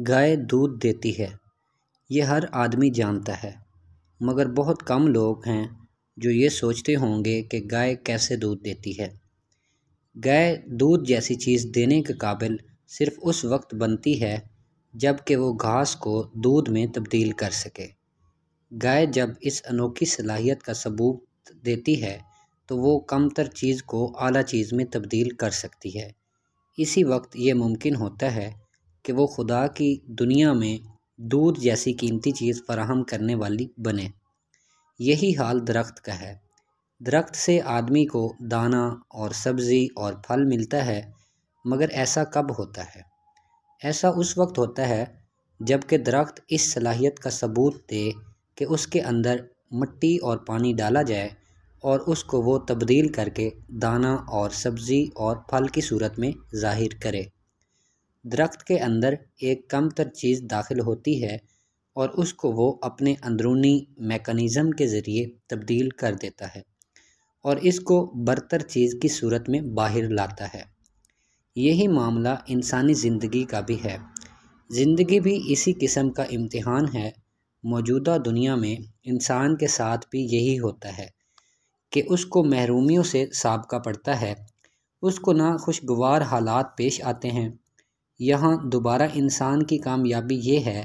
गाय दूध देती है ये हर आदमी जानता है मगर बहुत कम लोग हैं जो ये सोचते होंगे कि गाय कैसे दूध देती है गाय दूध जैसी चीज़ देने के काबिल सिर्फ उस वक्त बनती है जब कि वो घास को दूध में तब्दील कर सके गाय जब इस अनोखी सलाहियत का सबूत देती है तो वो कमतर चीज़ को आला चीज़ में तब्दील कर सकती है इसी वक्त ये मुमकिन होता है कि वो खुदा की दुनिया में दूध जैसी कीमती चीज़ फराहम करने वाली बने यही हाल दरख्त का है दरख्त से आदमी को दाना और सब्ज़ी और फल मिलता है मगर ऐसा कब होता है ऐसा उस वक्त होता है जबकि दरख्त इस सलाहियत का सबूत दे कि उसके अंदर मिट्टी और पानी डाला जाए और उसको वो तब्दील करके दाना और सब्ज़ी और फल की सूरत में ज़ाहिर करे दरख्त के अंदर एक कमतर चीज़ दाखिल होती है और उसको वो अपने अंदरूनी मेकनिज़म के ज़रिए तब्दील कर देता है और इसको बरतर चीज़ की सूरत में बाहर लाता है यही मामला इंसानी ज़िंदगी का भी है ज़िंदगी भी इसी किस्म का इम्तहान है मौजूदा दुनिया में इंसान के साथ भी यही होता है कि उसको महरूमियों से सबका पड़ता है उसको ना खुशगवार हालात पेश आते हैं यहाँ दोबारा इंसान की कामयाबी ये है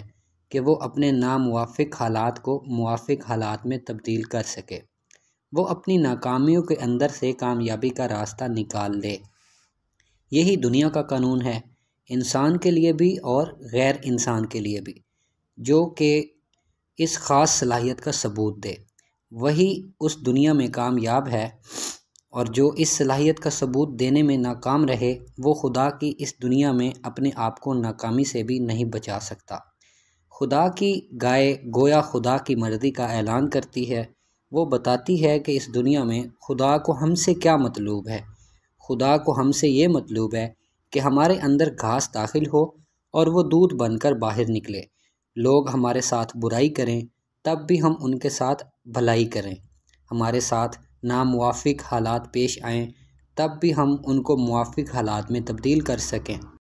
कि वो अपने नामवाफिक हालात को मुआफ़ हालात में तब्दील कर सके वो अपनी नाकामियों के अंदर से कामयाबी का रास्ता निकाल ले यही दुनिया का कानून है इंसान के लिए भी और गैर इंसान के लिए भी जो कि इस ख़ास सलाहियत का सबूत दे वही उस दुनिया में कामयाब है और जो इस सलाहियत का सबूत देने में नाकाम रहे वो खुदा की इस दुनिया में अपने आप को नाकामी से भी नहीं बचा सकता खुदा की गाय गोया खुदा की मर्ज़ी का ऐलान करती है वो बताती है कि इस दुनिया में खुदा को हमसे क्या मतलूब है खुदा को हमसे ये मतलूब है कि हमारे अंदर घास दाखिल हो और वो दूध बनकर बाहर निकले लोग हमारे साथ बुराई करें तब भी हम उनके साथ भलाई करें हमारे साथ नामवाफिक हालात पेश आएँ तब भी हम उनको मुआफ़ हालात में तब्दील कर सकें